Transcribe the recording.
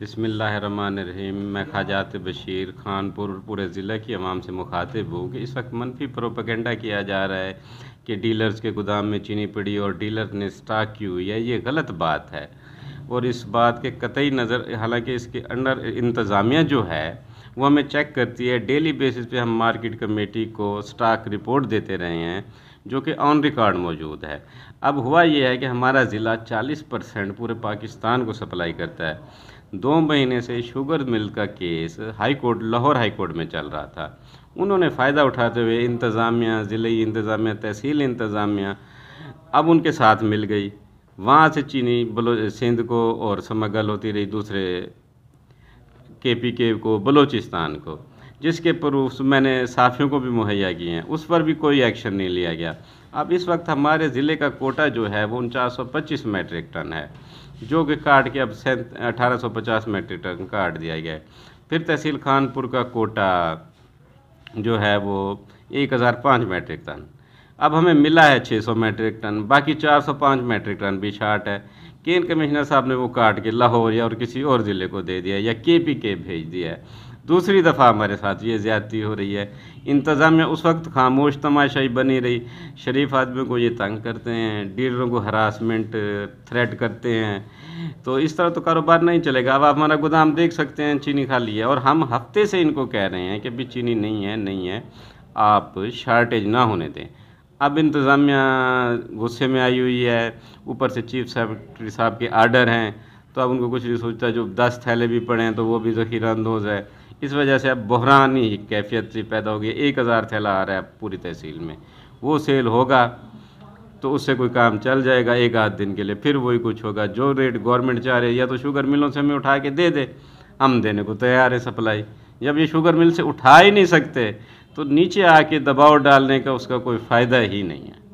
बसमीम मैं खाजात बशीर खानपुर पूरे ज़िले की आवाम से मुखातिब हूँ कि इस वक्त मनफी प्रोपगेंडा किया जा रहा है कि डीलर्स के गोदाम में चीनी पड़ी और डीलर ने स्टॉक की हुई है ये गलत बात है और इस बात के कतई नज़र हालांकि इसके अंडर इंतज़ामिया जो है वो हमें चेक करती है डेली बेसिस पे हम मार्केट कमेटी को स्टॉक रिपोर्ट देते रहे हैं जो कि ऑन रिकॉर्ड मौजूद है अब हुआ यह है कि हमारा ज़िला 40 परसेंट पूरे पाकिस्तान को सप्लाई करता है दो महीने से शुगर मिल का case high court Lahore high court में चल रहा था उन्होंने फ़ायदा उठाते हुए इंतज़ामिया ज़िली इंतज़ामिया तहसील इंतज़ामिया अब उनके साथ मिल गई वहाँ से चीनी बलो सिंध को और समगल होती रही दूसरे के पी के को बलूचिस्तान को जिसके प्रूफ्स मैंने साफियों को भी मुहैया किए हैं उस पर भी कोई एक्शन नहीं लिया गया अब इस वक्त हमारे ज़िले का कोटा जो है वो उनचास मैट्रिक टन है जो कि काट के अब अठारह मैट्रिक टन काट दिया गया है फिर तहसील खानपुर का कोटा जो है वो 1005 मैट्रिक टन अब हमें मिला है 600 मैट्रिक टन बाकी 405 मैट्रिक टन भी छाट है केन कमिश्नर साहब ने वो काट के लाहौर या और किसी और ज़िले को दे दिया या के पी के भेज दिया है दूसरी दफ़ा हमारे साथ ये ज़्यादती हो रही है इंतज़ामिया उस वक्त खामोश तमाशाई बनी रही शरीफ आदमियों को ये तंग करते हैं डीलरों को हरासमेंट थ्रेट करते हैं तो इस तरह तो कारोबार नहीं चलेगा अब आप हमारा गोदाम देख सकते हैं चीनी खाली है और हम हफ्ते से इनको कह रहे हैं कि अभी चीनी नहीं है नहीं है आप शार्टेज ना होने दें अब इंतज़ामिया गुस्से में आई हुई है ऊपर से चीफ सेक्रेटरी साहब के आर्डर हैं तो अब उनको कुछ नहीं सोचता जो दस थैले भी पड़े हैं तो वो भी ज़खीरा अंदोज़ है इस वजह से अब बहरानी कैफियत सी पैदा हो गई एक हज़ार थैला आ रहा है पूरी तहसील में वो सेल होगा तो उससे कोई काम चल जाएगा एक आध दिन के लिए फिर वही कुछ होगा जो रेट गवर्नमेंट चाह रही है या तो शुगर मिलों से हमें उठा के दे दे हम देने को तैयार है सप्लाई जब ये शुगर मिल से उठा ही नहीं सकते तो नीचे आके दबाव डालने का उसका कोई फ़ायदा ही नहीं है